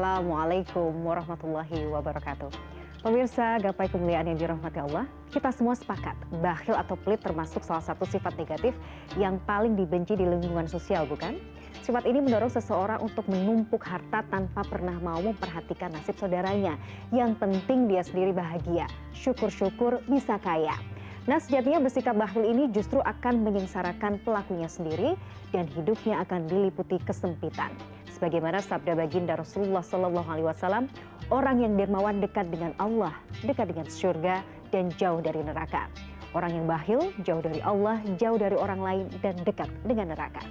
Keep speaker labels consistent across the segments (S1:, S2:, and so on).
S1: Assalamualaikum warahmatullahi wabarakatuh. Pemirsa gapai kemuliaan yang dirahmati Allah, kita semua sepakat bakhil atau pelit termasuk salah satu sifat negatif yang paling dibenci di lingkungan sosial bukan? Sifat ini mendorong seseorang untuk menumpuk harta tanpa pernah mau memperhatikan nasib saudaranya. Yang penting dia sendiri bahagia, syukur-syukur bisa kaya. Nah sejatinya bersikap bakhil ini justru akan menyengsarakan pelakunya sendiri dan hidupnya akan diliputi kesempitan. Sebagaimana sabda baginda Rasulullah Sallallahu Alaihi Wasallam, orang yang dermawan dekat dengan Allah, dekat dengan surga, dan jauh dari neraka. Orang yang bahil jauh dari Allah, jauh dari orang lain, dan dekat dengan neraka.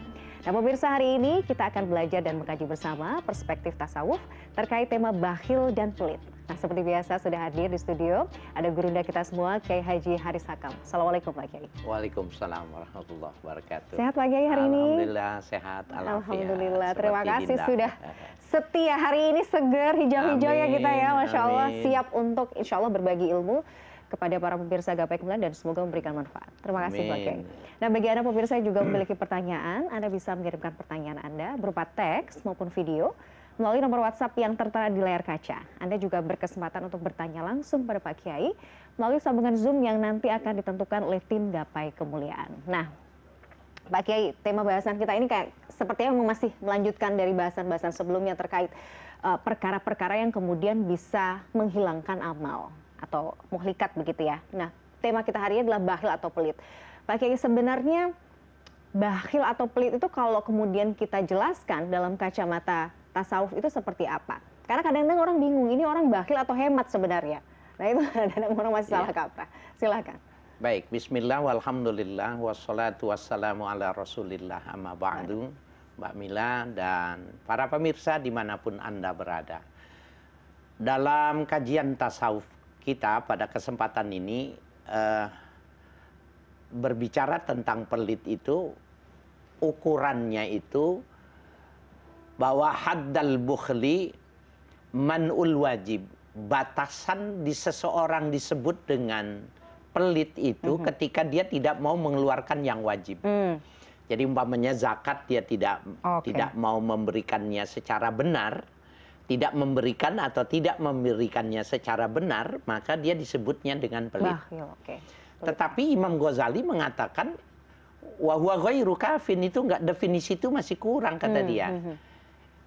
S1: Nah pemirsa hari ini kita akan belajar dan mengkaji bersama perspektif tasawuf terkait tema bahil dan pelit. Nah seperti biasa sudah hadir di studio ada gurunda kita semua Kiai Haji Haris Hakam. Assalamualaikum Pak Kiai.
S2: Waalaikumsalam warahmatullahi wabarakatuh. Sehat Pak Kiai hari ini? Alhamdulillah sehat. Alhamdulillah.
S1: Terima kasih indah. sudah setia hari ini seger hijau-hijau ya kita ya Masya Allah siap untuk insya Allah berbagi ilmu kepada para pemirsa Gapai Kemuliaan dan semoga memberikan manfaat. Terima kasih Pak Kiai. Nah bagi Anda pemirsa yang juga memiliki pertanyaan, Anda bisa mengirimkan pertanyaan Anda berupa teks maupun video melalui nomor WhatsApp yang tertera di layar kaca. Anda juga berkesempatan untuk bertanya langsung pada Pak Kiai melalui sambungan Zoom yang nanti akan ditentukan oleh tim Gapai Kemuliaan. Nah, Pak Kiai, tema bahasan kita ini kayak yang masih melanjutkan dari bahasan-bahasan sebelumnya terkait eh, perkara-perkara uh, yang kemudian bisa menghilangkan amal atau muhlikat begitu ya. Nah, tema kita hari ini adalah bahil atau pelit. Pak Kiai, sebenarnya bahil atau pelit itu kalau kemudian kita jelaskan dalam kacamata tasawuf itu seperti apa? Karena kadang-kadang orang bingung, ini orang bakhil atau hemat sebenarnya. Nah itu kadang-kadang orang masih iya. salah kaprah. Silahkan.
S2: Baik, bismillah, walhamdulillah, wassalatu wassalamu ala rasulillah, amma ba'du, Mbak Mila, dan para pemirsa dimanapun Anda berada. Dalam kajian tasawuf kita pada kesempatan ini, eh, berbicara tentang pelit itu, ukurannya itu bahwa haddal bukhli manul wajib batasan di seseorang disebut dengan pelit itu mm -hmm. ketika dia tidak mau mengeluarkan yang wajib. Mm. Jadi umpamanya zakat dia tidak okay. tidak mau memberikannya secara benar, tidak memberikan atau tidak memberikannya secara benar, maka dia disebutnya dengan pelit. Bah, iya, okay. Tetapi Imam Ghazali mengatakan wahwa ghairu kafin itu enggak definisi itu masih kurang kata hmm, dia. Mm, mm.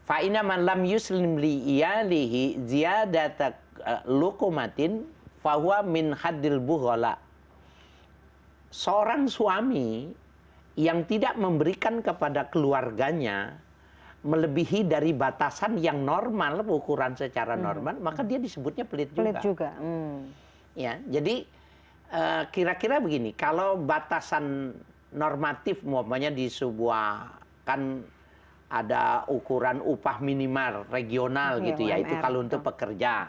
S2: Fa inna man lam yuslim li iyalihi ziyadata eh, lukumatin fahuwa min haddil buhola. Seorang suami yang tidak memberikan kepada keluarganya melebihi dari batasan yang normal ukuran secara hmm. normal hmm. maka dia disebutnya pelit juga. Pelit juga. Hmm. Ya, jadi eh, kira-kira uh, begini, kalau batasan normatif umpamanya di sebuah kan ada ukuran upah minimal regional gitu ya. Itu kalau untuk pekerja.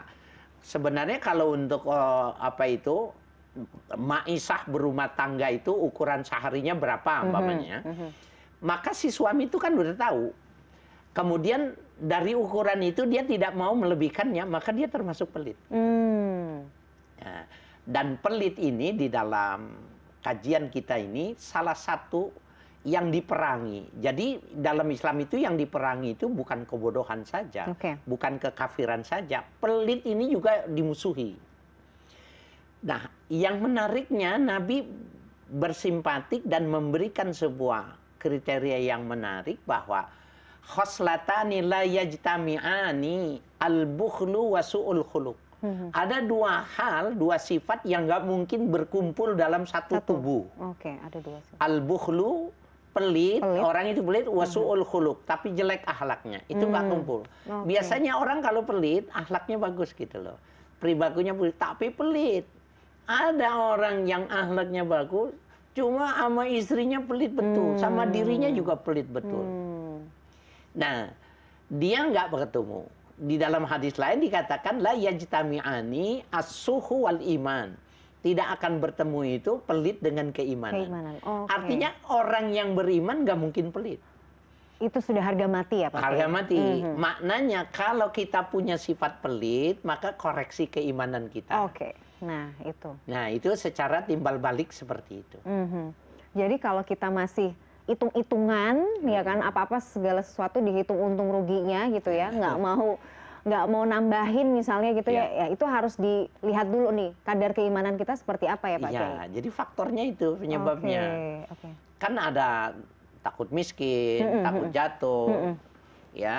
S2: Sebenarnya kalau untuk uh, apa itu maisah berumah tangga itu ukuran seharinya berapa mhm, umpamanya. Mm -hmm. Maka si suami itu kan udah tahu. Kemudian dari ukuran itu dia tidak mau melebihkannya, maka dia termasuk pelit.
S1: Mm.
S2: Nah, dan pelit ini di dalam kajian kita ini salah satu yang diperangi. Jadi dalam Islam itu yang diperangi itu bukan kebodohan saja, okay. bukan kekafiran saja. Pelit ini juga dimusuhi. Nah, yang menariknya Nabi bersimpatik dan memberikan sebuah kriteria yang menarik bahwa khoslatani la yajtami'ani al-bukhlu wa su'ul khuluq. Mhm. Ada dua hal, dua sifat yang nggak mungkin berkumpul dalam satu, satu. tubuh.
S1: Oke, okay, ada dua sifat.
S2: Al-bukhlu pelit, pelit. orang itu pelit wasuul khuluk tapi jelek ahlaknya itu nggak hmm. kumpul okay. biasanya orang kalau pelit ahlaknya bagus gitu loh pribakunya pelit tapi pelit ada orang yang ahlaknya bagus cuma sama istrinya pelit betul hmm. sama dirinya juga pelit betul hmm. nah dia nggak bertemu di dalam hadis lain dikatakan la yajtami'ani as-suhu wal iman tidak akan bertemu itu pelit dengan keimanan.
S1: keimanan. Okay. Artinya
S2: orang yang beriman gak mungkin pelit. Itu sudah harga mati ya Pak? Harga mati. Mm -hmm. Maknanya kalau kita punya sifat pelit, maka koreksi keimanan kita. Oke, okay.
S1: nah itu.
S2: Nah itu secara timbal balik seperti itu.
S1: Mm -hmm. Jadi kalau kita masih hitung-hitungan, mm -hmm. ya kan mhm. apa-apa segala sesuatu dihitung untung ruginya gitu ya, iya. nggak mau nggak mau nambahin misalnya gitu ya. ya, ya itu harus dilihat dulu nih kadar keimanan kita seperti apa ya Pak Iya,
S2: jadi faktornya itu penyebabnya. Okay, okay. Kan ada takut miskin, mm -mm, takut jatuh, mm -mm. ya.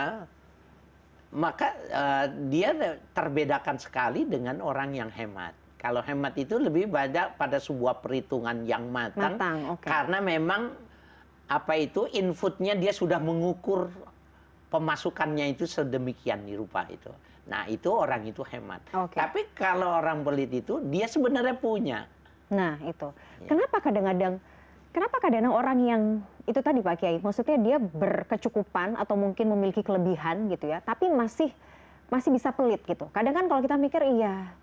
S2: Maka uh, dia terbedakan sekali dengan orang yang hemat. Kalau hemat itu lebih banyak pada sebuah perhitungan yang matang, matang okay. karena memang apa itu inputnya dia sudah mengukur pemasukannya itu sedemikian rupa itu. Nah itu orang itu hemat. Okay. Tapi kalau orang pelit itu dia sebenarnya punya.
S1: Nah itu. Ya. Kenapa kadang-kadang, kenapa kadang-kadang orang yang itu tadi Pak Kiai, maksudnya dia berkecukupan atau mungkin memiliki kelebihan gitu ya, tapi masih masih bisa pelit gitu. Kadang kan kalau kita mikir iya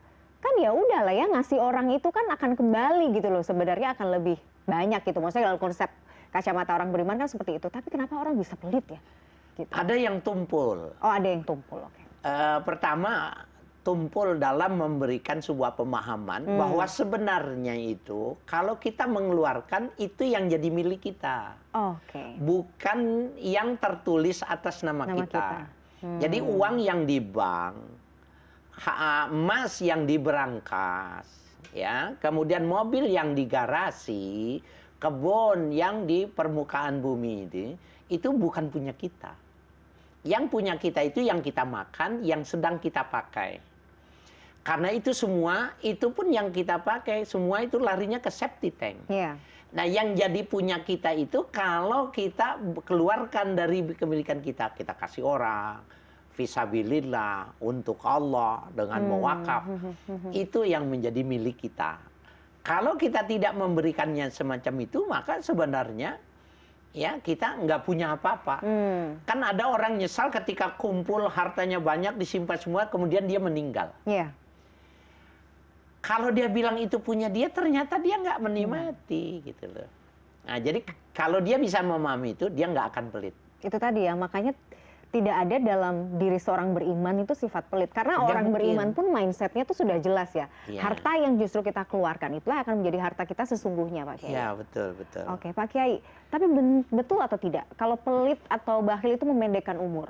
S1: kan ya udah lah ya ngasih orang itu kan akan kembali gitu loh sebenarnya akan lebih banyak gitu. Maksudnya kalau konsep kacamata orang beriman kan seperti itu. Tapi kenapa orang bisa pelit ya? Gitu. Ada yang tumpul. Oh, ada yang tumpul. Oke. Okay.
S2: Uh, eh, pertama tumpul dalam memberikan sebuah pemahaman hmm. bahwa sebenarnya itu kalau kita mengeluarkan itu yang jadi milik kita,
S1: okay.
S2: bukan yang tertulis atas nama, nama kita. kita. Hmm. Jadi uang yang di bank, emas yang diberangkas, ya, kemudian mobil yang di garasi, kebun yang di permukaan bumi ini, itu bukan punya kita. Yang punya kita itu yang kita makan, yang sedang kita pakai. Karena itu semua, itu pun yang kita pakai, semua itu larinya ke septic tank. Yeah. Nah, yang jadi punya kita itu kalau kita keluarkan dari kepemilikan kita, kita kasih orang, visabilillah, untuk Allah, dengan hmm. mewakaf, itu yang menjadi milik kita. Kalau kita tidak memberikannya semacam itu, maka sebenarnya ya kita nggak punya apa-apa. Hmm. Kan ada orang nyesal ketika kumpul hartanya banyak disimpan semua, kemudian dia meninggal. Yeah. Kalau dia bilang itu punya dia, ternyata dia nggak menikmati hmm. gitu loh. Nah jadi kalau dia bisa memahami itu, dia nggak akan pelit.
S1: Itu tadi ya, makanya tidak ada dalam diri seorang beriman itu sifat pelit karena Gak orang mungkin. beriman pun mindsetnya itu sudah jelas ya. ya harta yang justru kita keluarkan itulah akan menjadi harta kita sesungguhnya pak Kiai
S2: ya betul betul
S1: oke pak Kiai tapi betul atau tidak kalau pelit atau bakhil itu memendekkan umur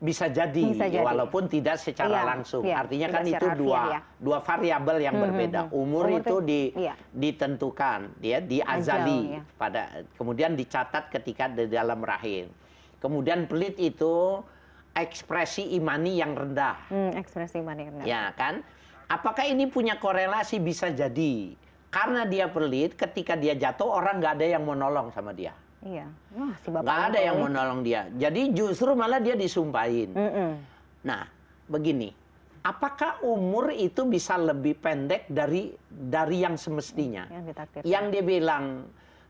S2: bisa jadi, bisa jadi. walaupun tidak secara iya, langsung. Iya, Artinya kan itu dua iya. dua variabel yang hmm, hmm berbeda. Hmm. Umur, Umur itu di, iya. ditentukan, dia ya, diazali iya. pada kemudian dicatat ketika di dalam rahim. Kemudian pelit itu ekspresi imani yang rendah.
S1: Hmm, ekspresi imani yang rendah. Ya
S2: kan? Apakah ini punya korelasi bisa jadi? Karena dia pelit, ketika dia jatuh orang nggak ada yang mau nolong sama dia.
S1: Iya. Wah, si bapak gak ada pelit. yang mau
S2: nolong dia. Jadi justru malah dia disumpahin. Mm -mm. Nah, begini. Apakah umur itu bisa lebih pendek dari dari yang semestinya?
S1: Yang, yang dia
S2: bilang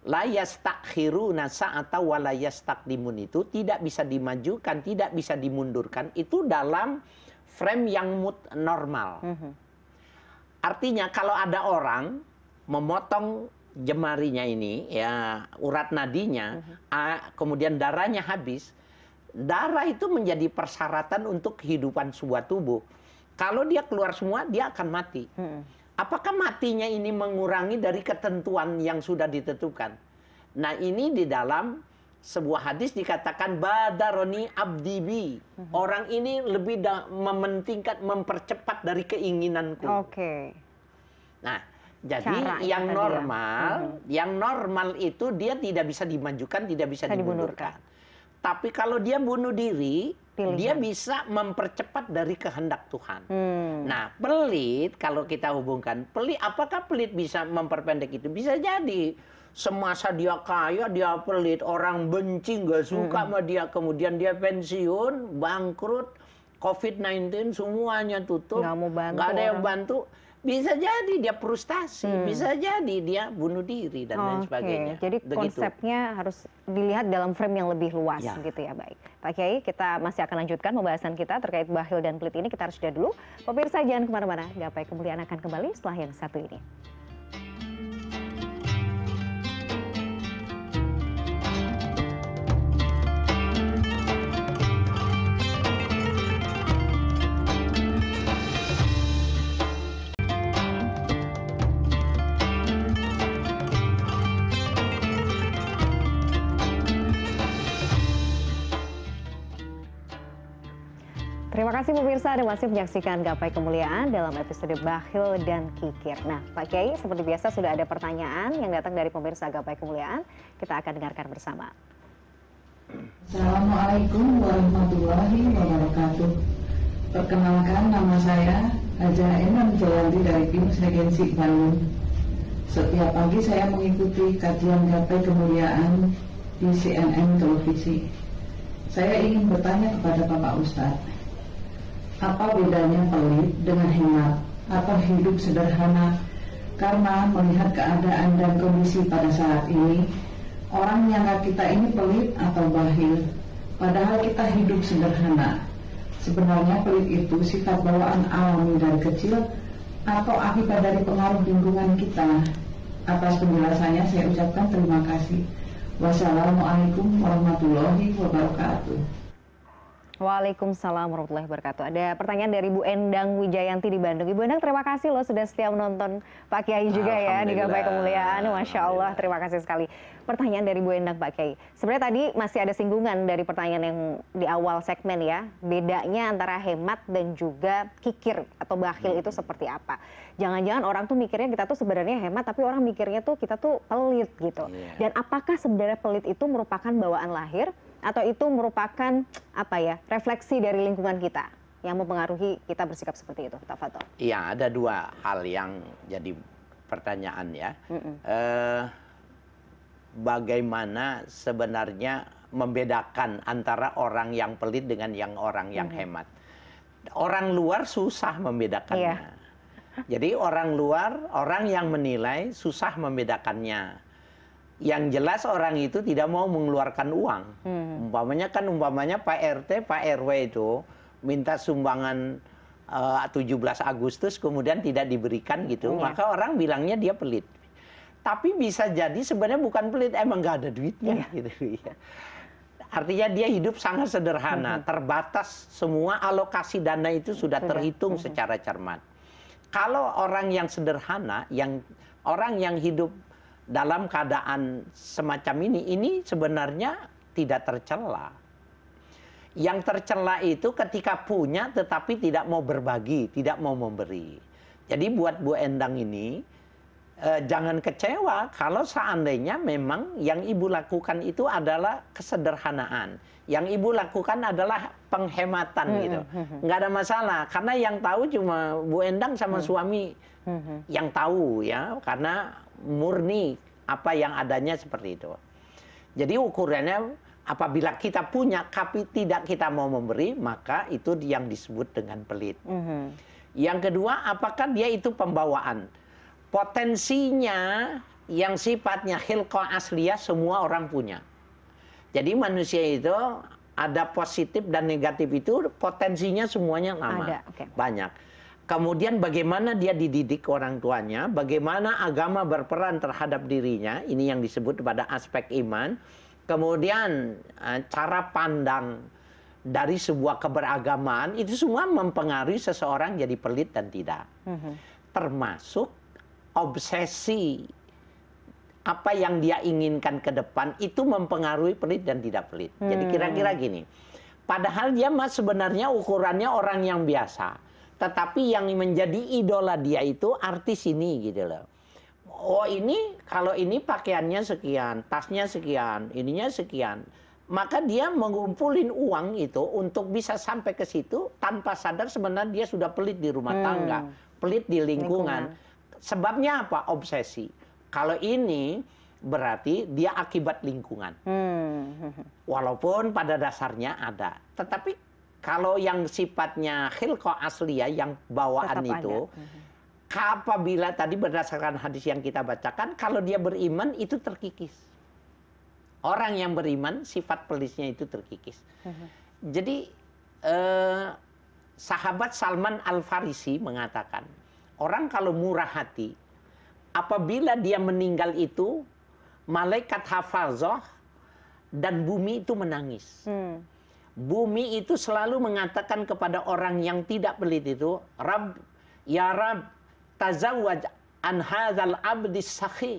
S2: Layas takhiru nasa atau walayas takdimun itu tidak bisa dimajukan, tidak bisa dimundurkan itu dalam frame yang mut normal. Mm -hmm. Artinya kalau ada orang memotong jemarinya ini ya urat nadinya, mm -hmm. kemudian darahnya habis, darah itu menjadi persyaratan untuk kehidupan sebuah tubuh. Kalau dia keluar semua, dia akan mati. Mm -hmm. Apakah matinya ini mengurangi dari ketentuan yang sudah ditentukan? Nah ini di dalam sebuah hadis dikatakan badaroni abdibi mhm. orang ini lebih mementingkan mempercepat dari keinginanku. Oke. Okay. Nah jadi Cara ya yang ya. normal mhm. yang normal itu dia tidak bisa dimajukan tidak bisa, dimundurkan. Tapi kalau dia bunuh diri Pilihan. dia bisa mempercepat dari kehendak Tuhan. Hmm. Nah, pelit kalau kita hubungkan pelit, apakah pelit bisa memperpendek itu? Bisa jadi semasa dia kaya dia pelit orang benci nggak suka hmm. sama dia kemudian dia pensiun bangkrut covid-19 semuanya tutup nggak ada yang bantu bisa jadi dia frustasi, hmm. bisa jadi dia bunuh diri dan okay. lain sebagainya. Jadi Begitu. konsepnya
S1: harus dilihat dalam frame yang lebih luas ya. gitu ya, baik. Pak Kiai, kita masih akan lanjutkan pembahasan kita terkait bahil dan pelit ini kita harus jeda dulu. Pemirsa jangan kemana-mana, gapai kemuliaan akan kembali setelah yang satu ini. kasih pemirsa dan masih menyaksikan Gapai Kemuliaan dalam episode Bakhil dan Kikir. Nah, Pak Kiai, seperti biasa sudah ada pertanyaan yang datang dari pemirsa Gapai Kemuliaan. Kita akan dengarkan bersama.
S2: Assalamualaikum warahmatullahi wabarakatuh. Perkenalkan nama saya Haja Enam Jayanti dari Pimus Regensi Bandung. Setiap pagi saya mengikuti kajian Gapai Kemuliaan di CNN Televisi. Saya ingin bertanya kepada
S1: Bapak Ustadz apa bedanya pelit dengan hemat atau hidup sederhana? Karena melihat keadaan dan kondisi pada saat ini, orang yang kita ini pelit atau bahil, padahal kita hidup sederhana.
S2: Sebenarnya pelit itu sifat bawaan alami dari kecil atau akibat dari pengaruh lingkungan kita. Atas penjelasannya saya ucapkan terima kasih.
S1: Wassalamualaikum warahmatullahi wabarakatuh. Waalaikumsalam warahmatullahi wabarakatuh. Ada pertanyaan dari Bu Endang Wijayanti di Bandung. Ibu Endang terima kasih loh sudah setia menonton Pak Kiai juga ya di Gapai Kemuliaan. Masya Allah terima kasih sekali. Pertanyaan dari Bu Endang Pak Kiai. Sebenarnya tadi masih ada singgungan dari pertanyaan yang di awal segmen ya. Bedanya antara hemat dan juga kikir atau bakhil hmm. itu seperti apa. Jangan-jangan orang tuh mikirnya kita tuh sebenarnya hemat tapi orang mikirnya tuh kita tuh pelit gitu. Yeah. Dan apakah sebenarnya pelit itu merupakan bawaan lahir? atau itu merupakan apa ya refleksi dari lingkungan kita yang mempengaruhi kita bersikap seperti itu, Pak
S2: Iya, ada dua hal yang jadi pertanyaan ya. Mm bagaimana sebenarnya membedakan antara orang yang pelit dengan yang orang yang mm -hmm. hemat? Orang luar susah membedakannya. Yeah. Jadi orang luar, orang yang menilai susah membedakannya yang jelas orang itu tidak mau mengeluarkan uang. Hmm. Umpamanya kan umpamanya Pak RT, Pak RW itu minta sumbangan eh, uh, 17 Agustus kemudian tidak diberikan gitu, hmm. maka orang bilangnya dia pelit. Tapi bisa jadi sebenarnya bukan pelit, emang nggak ada duitnya hmm. gitu ya. Artinya dia hidup sangat sederhana, hmm. terbatas semua alokasi dana itu sudah terhitung hmm. secara cermat. Kalau orang yang sederhana, yang orang yang hidup dalam keadaan semacam ini ini sebenarnya tidak tercela. Yang tercela itu ketika punya tetapi tidak mau berbagi, tidak mau memberi. Jadi buat Bu Endang ini eh, jangan kecewa kalau seandainya memang yang ibu lakukan itu adalah kesederhanaan. Yang ibu lakukan adalah penghematan hmm, gitu. Hmm, hmm, Nggak ada masalah karena yang tahu cuma Bu Endang sama hmm. suami yang tahu ya karena murni apa yang adanya seperti itu. Jadi ukurannya apabila kita punya tapi tidak kita mau memberi maka itu yang disebut dengan pelit. Mm -hmm. Yang kedua apakah dia itu pembawaan? Potensinya yang sifatnya khilqah asliya semua orang punya. Jadi manusia itu ada positif dan negatif itu potensinya semuanya sama. Ada, okay. Banyak. Kemudian bagaimana dia dididik orang tuanya, bagaimana agama berperan terhadap dirinya, ini yang disebut pada aspek iman. Kemudian eh, cara pandang dari sebuah keberagamaan itu semua mempengaruhi seseorang jadi pelit dan tidak. Mhm. Termasuk obsesi apa yang dia inginkan ke depan itu mempengaruhi pelit dan tidak pelit. Jadi hmm. kira-kira gini. Padahal dia mas sebenarnya ukurannya orang yang biasa tetapi yang menjadi idola dia itu artis ini gitu loh. Oh ini kalau ini pakaiannya sekian, tasnya sekian, ininya sekian. Maka dia mengumpulin uang itu untuk bisa sampai ke situ tanpa sadar sebenarnya dia sudah pelit di rumah hmm. tangga, pelit di lingkungan. lingkungan. Sebabnya apa? Obsesi. Kalau ini berarti dia akibat lingkungan. Hmm. Walaupun pada dasarnya ada, tetapi kalau yang sifatnya khilqah ya, yang bawaan Tetap itu mhm. apabila tadi berdasarkan hadis yang kita bacakan, kalau dia beriman itu terkikis. Orang yang beriman sifat pelisnya itu terkikis. Mhm. Jadi eh, sahabat Salman Al Farisi mengatakan, orang kalau murah hati, apabila dia meninggal itu malaikat hafazoh dan bumi itu menangis. Hmm bumi itu selalu mengatakan kepada orang yang tidak pelit itu, Rab, ya Rab, tazawwaj an hadzal abdi sakhi.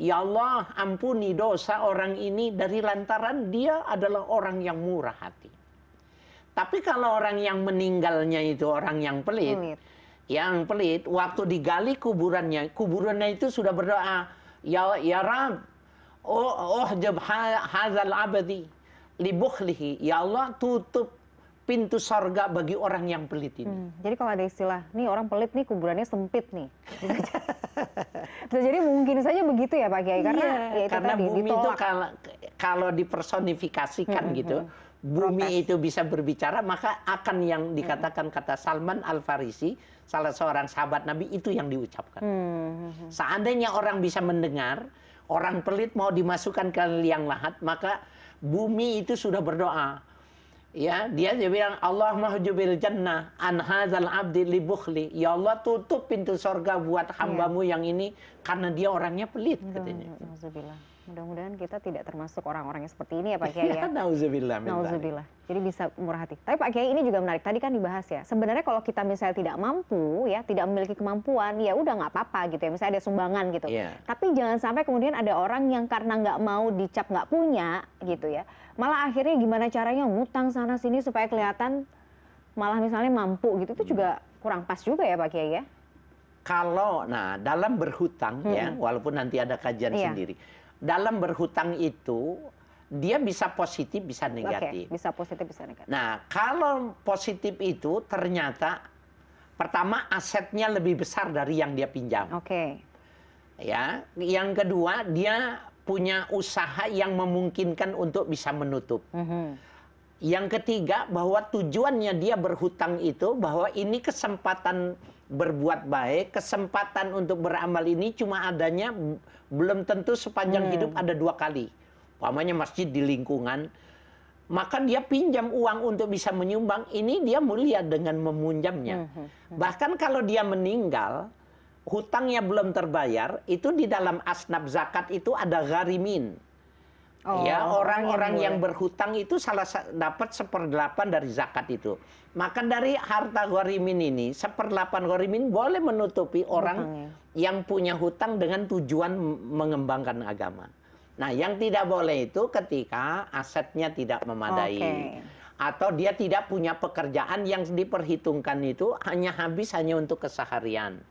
S2: Ya Allah, ampuni dosa orang ini dari lantaran dia adalah orang yang murah hati. Tapi kalau orang yang meninggalnya itu orang yang pelit, pelit. yang pelit, waktu digali kuburannya, kuburannya itu sudah berdoa, ya ya Rab, oh oh jab hadzal abdi libukhlihi. Ya Allah tutup pintu sorga bagi orang yang pelit ini. Hmm,
S1: jadi kalau ada istilah, nih orang pelit nih kuburannya sempit nih. Bisa nah, jadi, mungkin saja begitu ya Pak Kiai karena yeah, ya karena tadi, bumi itu kalau
S2: kalau dipersonifikasikan hmm, hmm gitu, hmm. bumi Protes. itu bisa berbicara maka akan yang hmm. dikatakan hmm. kata Salman Al Farisi, salah seorang sahabat Nabi itu yang diucapkan. Hmm. Seandainya orang bisa mendengar, orang pelit mau dimasukkan ke liang lahat maka bumi itu sudah berdoa Ya, dia dia bilang Allah mahjubil jannah an hazal abdi li bukhli. Ya Allah tutup pintu sorga buat iya. hambamu ya. yang ini karena dia orangnya pelit katanya. Mudah-mudahan
S1: kita tidak termasuk orang-orang yang seperti ini ya Pak Kiai ya. Nauzubillah. Nauzubillah. Jadi bisa murah hati. Tapi Pak Kiai ini juga menarik. Tadi kan dibahas ya. Sebenarnya kalau kita misalnya tidak mampu ya, tidak memiliki kemampuan, ya udah nggak apa-apa gitu ya. Misalnya ada sumbangan gitu. Yeah. Tapi jangan sampai kemudian ada orang yang karena nggak mau dicap nggak punya gitu ya malah akhirnya gimana caranya ngutang sana sini supaya kelihatan malah misalnya mampu gitu itu juga kurang pas juga ya Pak Kiai ya
S2: kalau nah dalam berhutang hmm. ya walaupun nanti ada kajian iya. sendiri dalam berhutang itu dia bisa positif bisa negatif
S1: okay, bisa positif bisa negatif
S2: nah kalau positif itu ternyata pertama asetnya lebih besar dari yang dia pinjam oke ya yang kedua dia punya usaha yang memungkinkan untuk bisa menutup. Mm -hmm. Yang ketiga bahwa tujuannya dia berhutang itu bahwa ini kesempatan berbuat baik, kesempatan untuk beramal ini cuma adanya belum tentu sepanjang hmm. hidup ada dua kali. Pamannya masjid di lingkungan, maka dia pinjam uang untuk bisa menyumbang. Ini dia mulia dengan memunjamnya. Hmm. Bahkan kalau dia meninggal, hutangnya belum terbayar, itu di dalam asnab zakat itu ada gharimin,
S1: Oh, ya orang-orang iya, yang iya.
S2: berhutang itu salah dapat seperdelapan dari zakat itu. Maka dari harta gharimin ini seperdelapan gharimin boleh menutupi orang Hutangnya. yang punya hutang dengan tujuan mengembangkan agama. Nah, yang tidak boleh itu ketika asetnya tidak memadai. Okay. Atau dia tidak punya pekerjaan yang diperhitungkan itu hanya habis hanya untuk keseharian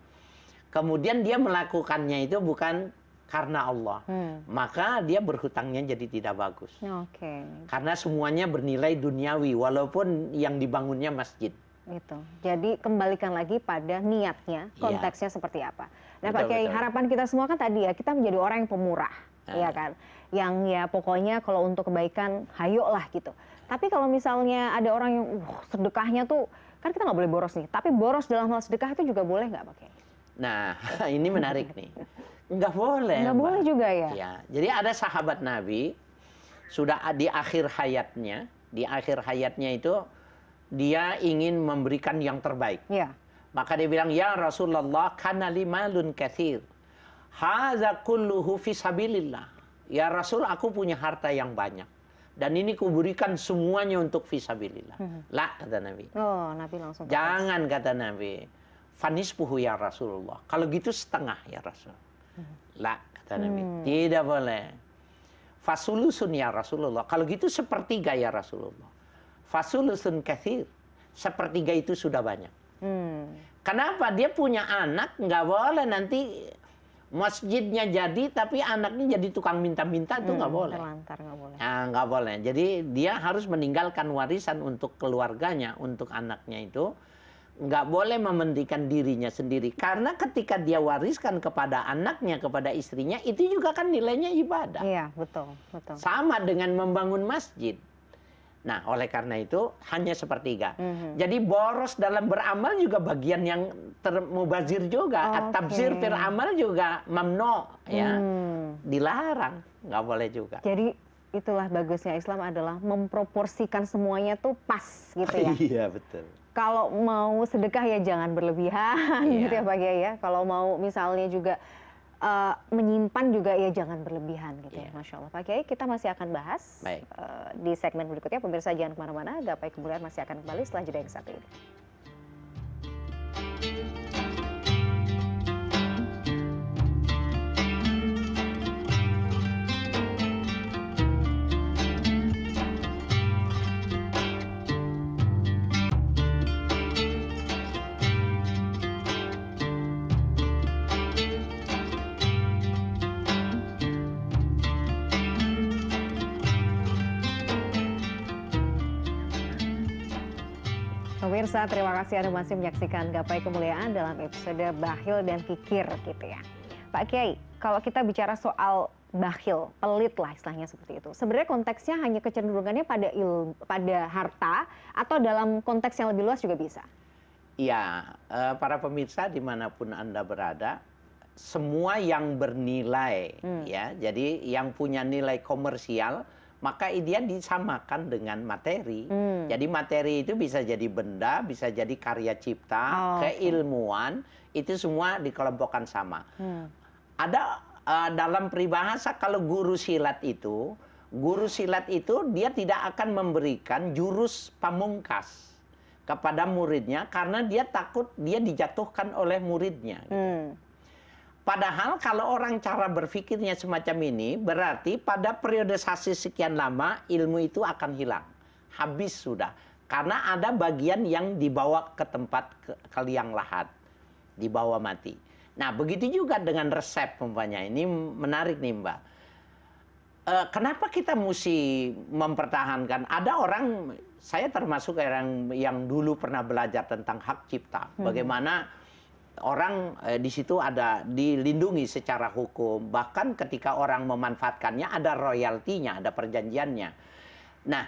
S2: kemudian dia melakukannya itu bukan karena Allah, hmm. maka dia berhutangnya jadi tidak bagus.
S1: Okay.
S2: Karena semuanya bernilai duniawi, walaupun yang dibangunnya masjid.
S1: Gitu. Jadi kembalikan lagi pada niatnya, iya. konteksnya ya. seperti apa. Nah, betul, Pak Kiai, harapan kita semua kan tadi ya kita menjadi orang yang pemurah, nah. ya kan? Yang ya pokoknya kalau untuk kebaikan, hayolah gitu. Tapi kalau misalnya ada orang yang uh, sedekahnya tuh, kan kita nggak boleh boros nih. Tapi boros dalam hal sedekah itu juga boleh nggak, pakai?
S2: Nah, ini menarik nih. Nggak boleh. Nggak boleh juga ya? ya. Jadi ada sahabat Nabi, sudah di akhir hayatnya, di akhir hayatnya itu, dia ingin memberikan yang terbaik. Ya. Maka dia bilang, Ya Rasulullah, kana limalun kathir. Haza kulluhu fisabilillah. Ya Rasul, aku punya harta yang banyak dan ini kuberikan semuanya untuk visabilillah. Hmm. Lah kata Nabi.
S1: Oh, Nabi langsung.
S2: Jangan kata Nabi puhu ya Rasulullah. Kalau gitu setengah ya Rasul. Hmm. Lah, kata Nabi. Hmm. Tidak boleh. Fasulusun ya Rasulullah. Kalau gitu sepertiga ya Rasulullah. Fasulusun kathir. Sepertiga itu sudah banyak. Hmm. Kenapa? Dia punya anak, nggak boleh nanti masjidnya jadi tapi anaknya jadi tukang minta-minta itu hmm, boleh. Terlantar nggak boleh. Nah, nggak boleh. Jadi dia harus meninggalkan warisan untuk keluarganya, untuk anaknya itu nggak boleh mementingkan dirinya sendiri karena ketika dia wariskan kepada anaknya kepada istrinya itu juga kan nilainya ibadah. Iya betul betul. Sama dengan membangun masjid. Nah oleh karena itu hanya sepertiga. Mm-hmm. Jadi boros dalam beramal juga bagian yang termubazir juga. Okay. Tabzir juga mamno ya hmm. dilarang nggak boleh juga.
S1: Jadi itulah bagusnya Islam adalah memproporsikan semuanya tuh pas gitu ya. Iya betul kalau mau sedekah ya jangan berlebihan yeah. gitu ya Pak Kiai ya. Kalau mau misalnya juga uh, menyimpan juga ya jangan berlebihan gitu yeah. ya. Iya. Masya Allah Pak Kiai kita masih akan bahas Uh, di segmen berikutnya. Pemirsa jangan kemana-mana, gapai kemuliaan masih akan kembali setelah jeda yang satu ini. Pemirsa, terima kasih Anda masih menyaksikan Gapai Kemuliaan dalam episode Bahil dan Kikir gitu ya. Pak Kiai, kalau kita bicara soal bahil, pelit lah istilahnya seperti itu. Sebenarnya konteksnya hanya kecenderungannya pada il, pada harta atau dalam konteks yang lebih luas juga bisa.
S2: Iya, eh, para pemirsa dimanapun anda berada, semua yang bernilai hmm. ya, jadi yang punya nilai komersial maka dia disamakan dengan materi. Hmm. Jadi materi itu bisa jadi benda, bisa jadi karya cipta, oh, keilmuan, okay. itu semua dikelompokkan sama. Hmm. Ada uh, dalam peribahasa kalau guru silat itu, guru silat itu dia tidak akan memberikan jurus pamungkas kepada muridnya karena dia takut dia dijatuhkan oleh muridnya. Gitu. Hmm. Padahal kalau orang cara berpikirnya semacam ini, berarti pada periodisasi sekian lama ilmu itu akan hilang. Habis sudah. Karena ada bagian yang dibawa ke tempat ke, ke liang lahat. Dibawa mati. Nah begitu juga dengan resep umpamanya. Ini menarik nih Mbak. E, kenapa kita mesti mempertahankan? Ada orang, saya termasuk orang yang dulu pernah belajar tentang hak cipta. Hmm. Bagaimana orang eh, di situ ada dilindungi secara hukum. Bahkan ketika orang memanfaatkannya ada royaltinya, ada perjanjiannya. Nah,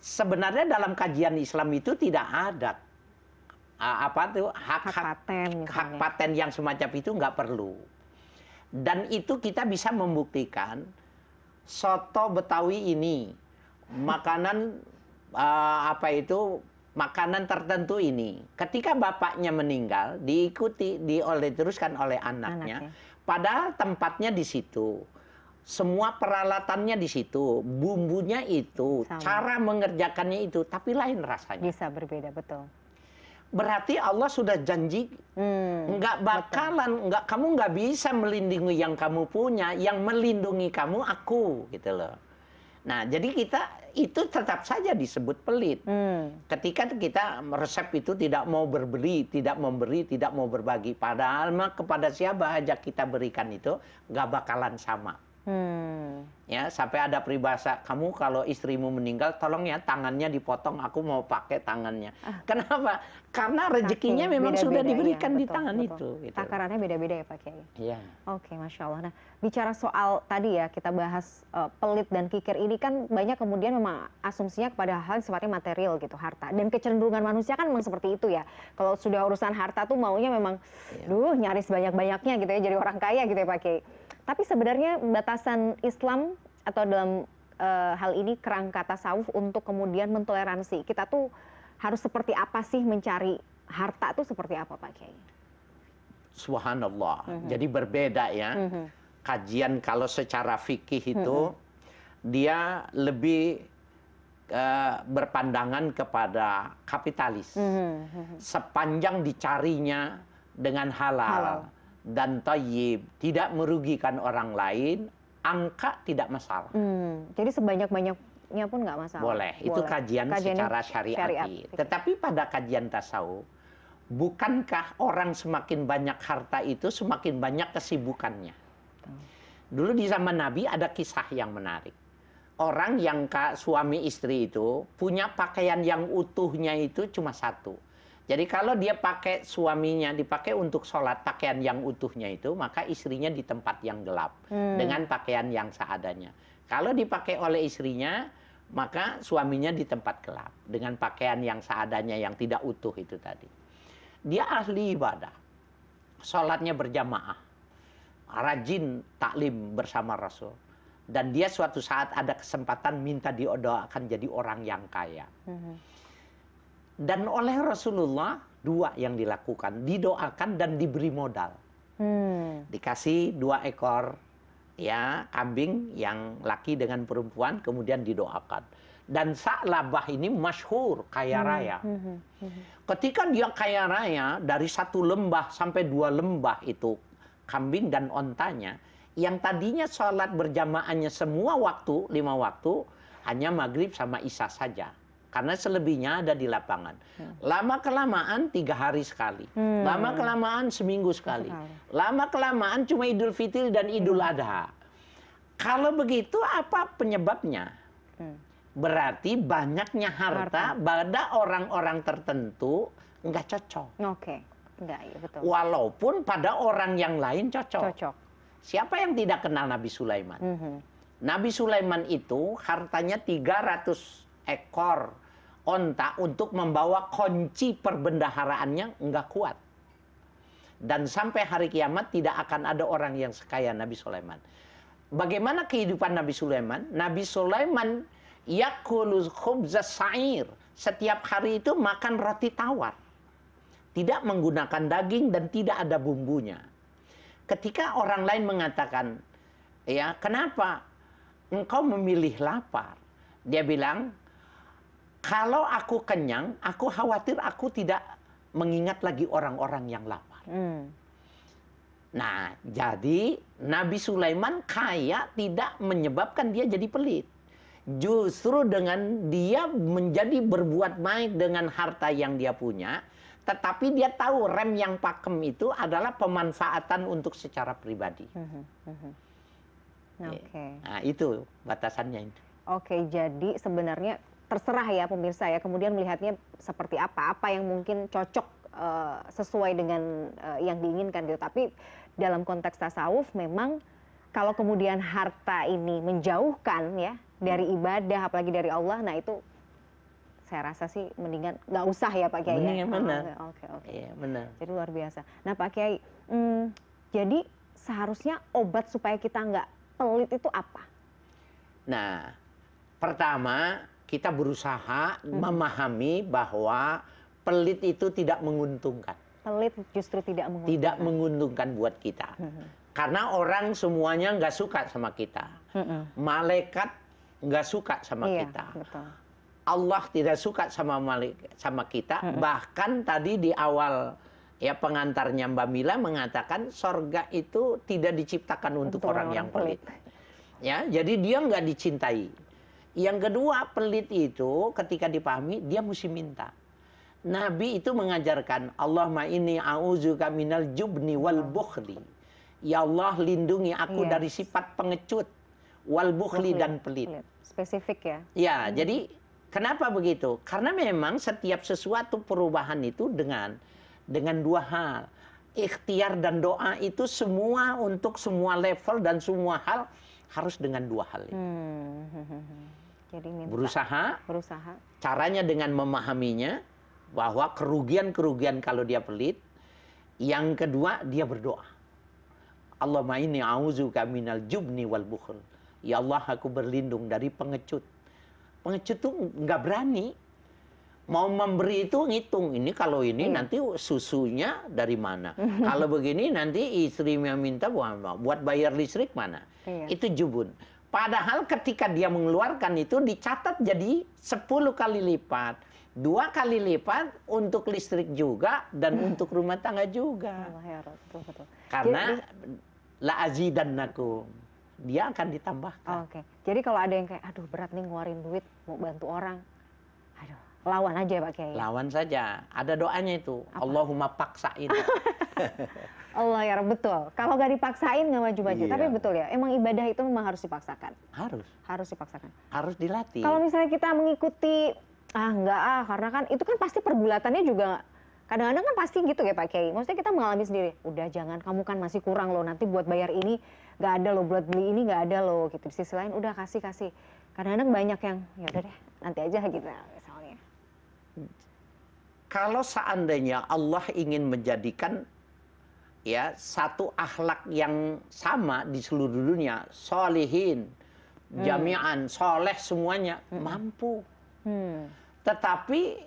S2: sebenarnya dalam kajian Islam itu tidak ada apa tuh hak hak, paten, hak paten yang semacam itu nggak perlu. Dan itu kita bisa membuktikan soto Betawi ini makanan uh, apa itu makanan tertentu ini. Ketika bapaknya meninggal, diikuti di oleh teruskan oleh anaknya. anaknya. Padahal tempatnya di situ. Semua peralatannya di situ, bumbunya itu, Sama. cara mengerjakannya itu, tapi lain rasanya. Bisa berbeda, betul. Berarti Allah sudah janji hmm, nggak bakalan, betul. nggak kamu nggak bisa melindungi yang kamu punya, yang melindungi kamu aku, gitu loh. Nah, jadi kita itu tetap saja disebut pelit. Hmm. Ketika kita resep itu tidak mau berbeli tidak memberi, tidak mau berbagi. Padahal mah kepada siapa aja kita berikan itu nggak bakalan sama. Hmm ya sampai ada peribahasa kamu kalau istrimu meninggal tolong ya tangannya dipotong aku mau pakai tangannya ah. kenapa karena rezekinya memang beda sudah ya, diberikan ya, betul, di tangan betul. itu
S1: gitu. takarannya beda-beda ya pak kiai ya. oke masya allah nah bicara soal tadi ya kita bahas uh, pelit dan kikir ini kan banyak kemudian memang asumsinya kepada hal yang sifatnya material gitu harta dan kecenderungan manusia kan memang seperti itu ya kalau sudah urusan harta tuh maunya memang ya. duh nyaris banyak-banyaknya gitu ya jadi orang kaya gitu ya pak kiai tapi sebenarnya batasan Islam atau dalam uh, hal ini kerangka tasawuf untuk kemudian mentoleransi. Kita tuh harus seperti apa sih mencari harta tuh seperti apa Pak Kiai?
S2: Subhanallah. Mm -hmm. Jadi berbeda ya. Mm -hmm. Kajian kalau secara fikih itu mm -hmm. dia lebih eh, berpandangan kepada kapitalis. Mm -hmm. Sepanjang dicarinya dengan halal, halal. dan tayyib, tidak merugikan orang lain, angka tidak masalah.
S1: Hmm, jadi sebanyak-banyaknya pun nggak masalah. Boleh, Boleh. itu kajian, kajian secara syariati. syariat.
S2: Tetapi pada kajian tasawuf, bukankah orang semakin banyak harta itu semakin banyak kesibukannya? Dulu di zaman Nabi ada kisah yang menarik. Orang yang suami istri itu punya pakaian yang utuhnya itu cuma satu, jadi kalau dia pakai suaminya dipakai untuk sholat pakaian yang utuhnya itu, maka istrinya di tempat yang gelap hmm. dengan pakaian yang seadanya. Kalau dipakai oleh istrinya, maka suaminya di tempat gelap dengan pakaian yang seadanya yang tidak utuh itu tadi. Dia ahli ibadah, sholatnya berjamaah, rajin taklim bersama Rasul. Dan dia suatu saat ada kesempatan minta diodoakan jadi orang yang kaya. -hmm dan oleh Rasulullah dua yang dilakukan, didoakan dan diberi modal. Hmm. Dikasih dua ekor ya kambing yang laki dengan perempuan kemudian didoakan. Dan Sa'labah ini masyhur kaya hmm, raya. Hmm, hmm, hmm. Ketika dia kaya raya dari satu lembah sampai dua lembah itu kambing dan ontanya yang tadinya sholat berjamaahnya semua waktu lima waktu hanya maghrib sama isya saja karena selebihnya ada di lapangan. Ya. Lama kelamaan tiga hari sekali, hmm. lama kelamaan seminggu sekali, lama kelamaan cuma Idul Fitri dan Idul hmm. Adha. Kalau begitu apa penyebabnya? Hmm. Berarti banyaknya harta, pada orang-orang tertentu nggak cocok. Oke, nggak ya betul. Walaupun pada orang yang lain cocok. Cocok. Siapa yang tidak kenal Nabi Sulaiman? -hmm. Nabi Sulaiman itu hartanya 300 ekor onta untuk membawa kunci perbendaharaannya nggak kuat. Dan sampai hari kiamat tidak akan ada orang yang sekaya Nabi Sulaiman. Bagaimana kehidupan Nabi Sulaiman? Nabi Sulaiman yakulus khubza sa'ir. Setiap hari itu makan roti tawar. Tidak menggunakan daging dan tidak ada bumbunya. Ketika orang lain mengatakan, ya kenapa engkau memilih lapar? Dia bilang, kalau aku kenyang, aku khawatir aku tidak mengingat lagi orang-orang yang lapar. Hmm. Nah, jadi Nabi Sulaiman kaya tidak menyebabkan dia jadi pelit. Justru dengan dia menjadi berbuat baik dengan harta yang dia punya, tetapi dia tahu rem yang pakem itu adalah pemanfaatan untuk secara pribadi. -hmm. -hmm.
S1: hmm, hmm. Iya. Oke. Okay. Nah,
S2: itu batasannya.
S1: Oke, jadi sebenarnya terserah ya pemirsa ya kemudian melihatnya seperti apa apa yang mungkin cocok uh, sesuai dengan uh, yang diinginkan gitu tapi dalam konteks tasawuf memang kalau kemudian harta ini menjauhkan ya dari ibadah apalagi dari Allah nah itu saya rasa sih mendingan nggak usah ya Pak Kiai. Ya? Mendingan ya? mana? Ah, oke oh, oke. Okay, okay. Iya Jadi luar biasa. Nah Pak Kiai, hmm, jadi seharusnya obat supaya kita nggak pelit itu apa?
S2: Nah pertama kita berusaha hmm. memahami bahwa pelit itu tidak menguntungkan.
S1: Pelit justru tidak menguntungkan. Tidak
S2: menguntungkan buat kita. Hmm. Karena orang semuanya nggak suka sama kita. Hmm. Malaikat nggak suka sama iya, kita. Betul. Allah tidak suka sama malaikat sama kita. Hmm. Bahkan tadi di awal ya pengantarnya Mbak Mila mengatakan sorga itu tidak diciptakan untuk, untuk orang, orang yang pelit. pelit. Ya, jadi dia nggak dicintai. Yang kedua, pelit itu ketika dipahami dia mesti minta. Nabi itu mengajarkan, Allah Allahumma ini auzu minal jubni wal iya. bukhli. Ya Allah lindungi aku yes. Iya. dari sifat pengecut wal bukhli, dan pelit.
S1: Spesifik ya.
S2: Ya, hmm. jadi kenapa begitu? Karena memang setiap sesuatu perubahan itu dengan dengan dua hal. Ikhtiar dan doa itu semua untuk semua level dan semua hal harus dengan dua hal ini. Hmm.
S1: hmm, hmm, hmm. Jadi minta, berusaha, berusaha.
S2: Caranya dengan memahaminya bahwa kerugian-kerugian kalau dia pelit. Yang kedua dia berdoa. Allah ini auzu minal jubni wal bukhl. Ya Allah aku berlindung dari pengecut. Pengecut tuh nggak berani. Mau memberi itu ngitung. Ini kalau ini iya. nanti susunya dari mana. Mhm. kalau begini nanti istrinya minta buat bayar listrik mana. Iya. Itu jubun. Padahal ketika dia mengeluarkan itu dicatat jadi 10 kali lipat. Dua kali lipat untuk listrik juga dan hmm. untuk rumah tangga juga. Allah, ya, betul, betul. Karena jadi, la naku, Dia akan ditambahkan.
S1: Oke. Okay. Jadi kalau ada yang kayak aduh berat nih ngeluarin duit mau bantu orang, lawan aja ya Pak Kiai. Lawan
S2: saja. Ada doanya itu. Apa? Allahumma paksain.
S1: Allah ya betul. Kalau gak dipaksain nggak maju-maju. Iya. Tapi betul ya, emang ibadah itu memang harus dipaksakan. Harus. Harus dipaksakan.
S2: Harus dilatih. Kalau
S1: misalnya kita mengikuti ah nggak ah karena kan itu kan pasti perbulatannya juga kadang-kadang kan pasti gitu ya Pak Kiai. Maksudnya kita mengalami sendiri. Udah jangan kamu kan masih kurang loh nanti buat bayar ini nggak ada loh buat beli ini nggak ada loh gitu. Di sisi lain udah kasih kasih. Kadang-kadang banyak yang ya udah deh nanti aja gitu
S2: kalau seandainya Allah ingin menjadikan ya satu akhlak yang sama di seluruh dunia, solihin,
S1: hmm. jami'an,
S2: soleh semuanya hmm. mampu. Hmm. Tetapi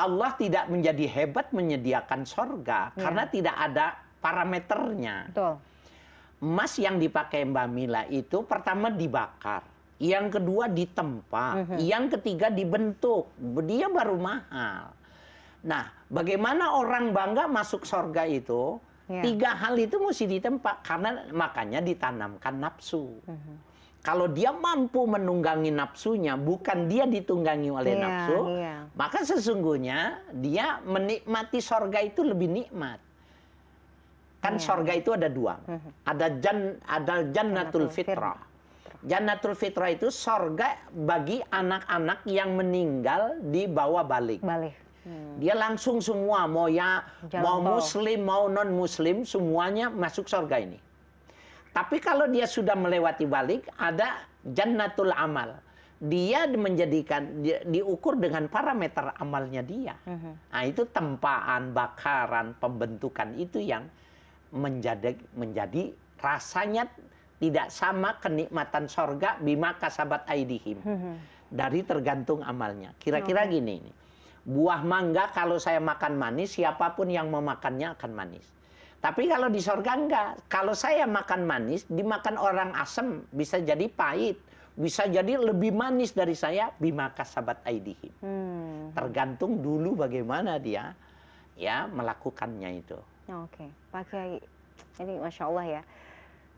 S2: Allah tidak menjadi hebat menyediakan sorga ya. karena tidak ada parameternya. Betul. Emas yang dipakai Mbak Mila itu pertama dibakar yang kedua ditempa, mm-hmm. yang ketiga dibentuk. Dia baru mahal. Nah, bagaimana orang bangga masuk sorga itu? Yeah. Tiga hal itu mesti ditempa karena makanya ditanamkan nafsu. Mm-hmm. Kalau dia mampu menunggangi nafsunya, bukan dia ditunggangi oleh yeah, nafsu, yeah. maka sesungguhnya dia menikmati sorga itu lebih nikmat. Kan yeah. sorga itu ada dua, mm-hmm. ada jan, ada jannatul fitrah Jannatul Fitrah itu sorga bagi anak-anak yang meninggal di bawah balik. Balik. Hmm. Hmm. Dia langsung semua mau ya Jalan mau muslim mau non muslim semuanya masuk sorga ini. Tapi kalau dia sudah melewati balik ada jannatul amal. Dia menjadikan dia, diukur dengan parameter amalnya dia. Hmm. Nah itu tempaan, bakaran, pembentukan itu yang menjadi menjadi rasanya tidak sama kenikmatan sorga bima kasabat aidihim. Hmm, hmm. Dari tergantung amalnya. Kira-kira okay. gini ini Buah mangga kalau saya makan manis, siapapun yang memakannya akan manis. Tapi kalau di sorga enggak. Kalau saya makan manis, dimakan orang asem bisa jadi pahit. Bisa jadi lebih manis dari saya, bima kasabat aidihim. Hmm. Tergantung dulu bagaimana dia ya melakukannya itu.
S1: Oke, okay. Pak Kiai. Masya Allah ya.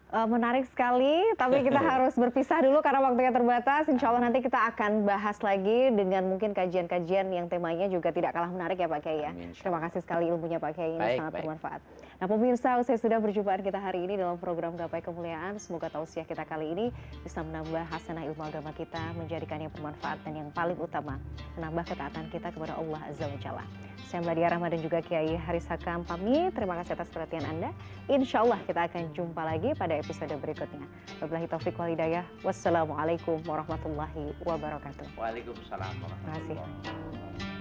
S1: Eh, menarik sekali, tapi kita harus berpisah dulu karena waktunya terbatas. Insya Allah nanti kita akan bahas lagi dengan mungkin kajian-kajian yang temanya juga tidak kalah menarik ya Pak Kiai ya. Terima kasih sekali ilmunya Pak Kiai, ini baik, sangat baik. bermanfaat. Nah pemirsa, usai sudah perjumpaan kita hari ini dalam program Gapai Kemuliaan. Semoga tausiah kita kali ini bisa menambah hasanah ilmu agama kita, menjadikannya bermanfaat dan yang paling utama, menambah ketaatan kita kepada Allah Azza wa Jalla. Saya Mbak Diyarama dan juga Kiai Haris Hakam pamit. Terima kasih atas perhatian Anda. Insya Allah kita akan jumpa lagi pada episode berikutnya. Wabillahi wal hidayah. Wassalamualaikum warahmatullahi wabarakatuh.
S2: Waalaikumsalam warahmatullahi
S1: wabarakatuh. Terima kasih.